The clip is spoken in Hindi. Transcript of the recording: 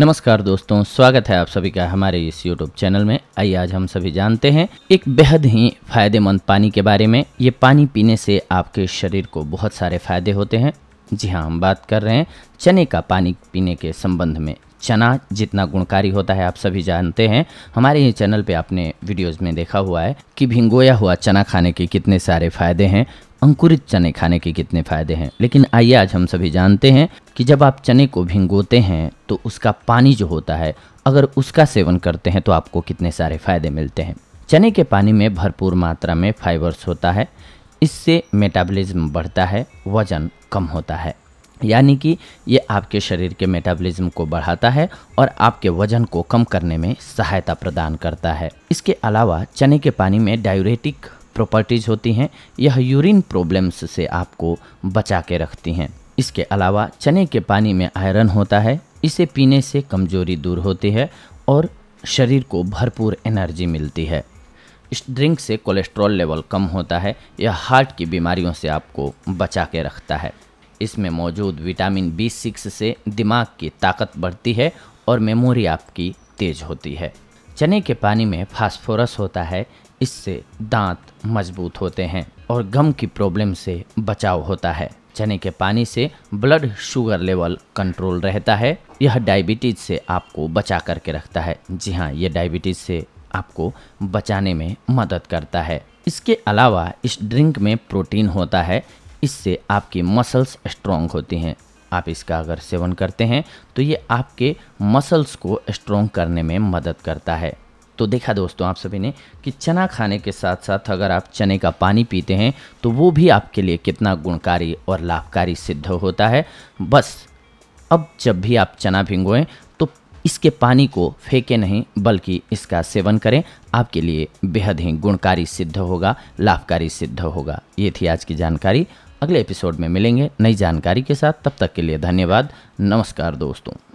नमस्कार दोस्तों स्वागत है आप सभी का हमारे इस YouTube चैनल में आइए आज हम सभी जानते हैं एक बेहद ही फायदेमंद पानी के बारे में ये पानी पीने से आपके शरीर को बहुत सारे फायदे होते हैं जी हाँ हम बात कर रहे हैं चने का पानी पीने के संबंध में चना जितना गुणकारी होता है आप सभी जानते हैं हमारे ही चैनल पे आपने वीडियोस में देखा हुआ है कि भिंगोया हुआ चना खाने के कितने सारे फायदे हैं अंकुरित चने खाने के कितने फायदे हैं लेकिन आइए आज हम सभी जानते हैं कि जब आप चने को भिंगोते हैं तो उसका पानी जो होता है अगर उसका सेवन करते हैं तो आपको कितने सारे फायदे मिलते हैं चने के पानी में भरपूर मात्रा में फाइबर्स होता है इससे मेटाबॉलिज्म बढ़ता है वजन कम होता है यानी कि ये आपके शरीर के मेटाबॉलिज्म को बढ़ाता है और आपके वजन को कम करने में सहायता प्रदान करता है इसके अलावा चने के पानी में डायुरेटिक प्रॉपर्टीज़ होती हैं यह यूरिन प्रॉब्लम्स से आपको बचा के रखती हैं इसके अलावा चने के पानी में आयरन होता है इसे पीने से कमजोरी दूर होती है और शरीर को भरपूर एनर्जी मिलती है इस ड्रिंक से कोलेस्ट्रॉल लेवल कम होता है यह हार्ट की बीमारियों से आपको बचा के रखता है इसमें मौजूद विटामिन बी सिक्स से दिमाग की ताकत बढ़ती है और मेमोरी आपकी तेज होती है चने के पानी में फास्फोरस होता है इससे दांत मजबूत होते हैं और गम की प्रॉब्लम से बचाव होता है चने के पानी से ब्लड शुगर लेवल कंट्रोल रहता है यह डायबिटीज से आपको बचा करके रखता है जी हाँ यह डायबिटीज से आपको बचाने में मदद करता है इसके अलावा इस ड्रिंक में प्रोटीन होता है इससे आपकी मसल्स स्ट्रॉन्ग होती हैं आप इसका अगर सेवन करते हैं तो ये आपके मसल्स को स्ट्रोंग करने में मदद करता है तो देखा दोस्तों आप सभी ने कि चना खाने के साथ साथ अगर आप चने का पानी पीते हैं तो वो भी आपके लिए कितना गुणकारी और लाभकारी सिद्ध होता है बस अब जब भी आप चना भिंगोएं तो इसके पानी को फेंके नहीं बल्कि इसका सेवन करें आपके लिए बेहद ही गुणकारी सिद्ध होगा लाभकारी सिद्ध होगा ये थी आज की जानकारी अगले एपिसोड में मिलेंगे नई जानकारी के साथ तब तक के लिए धन्यवाद नमस्कार दोस्तों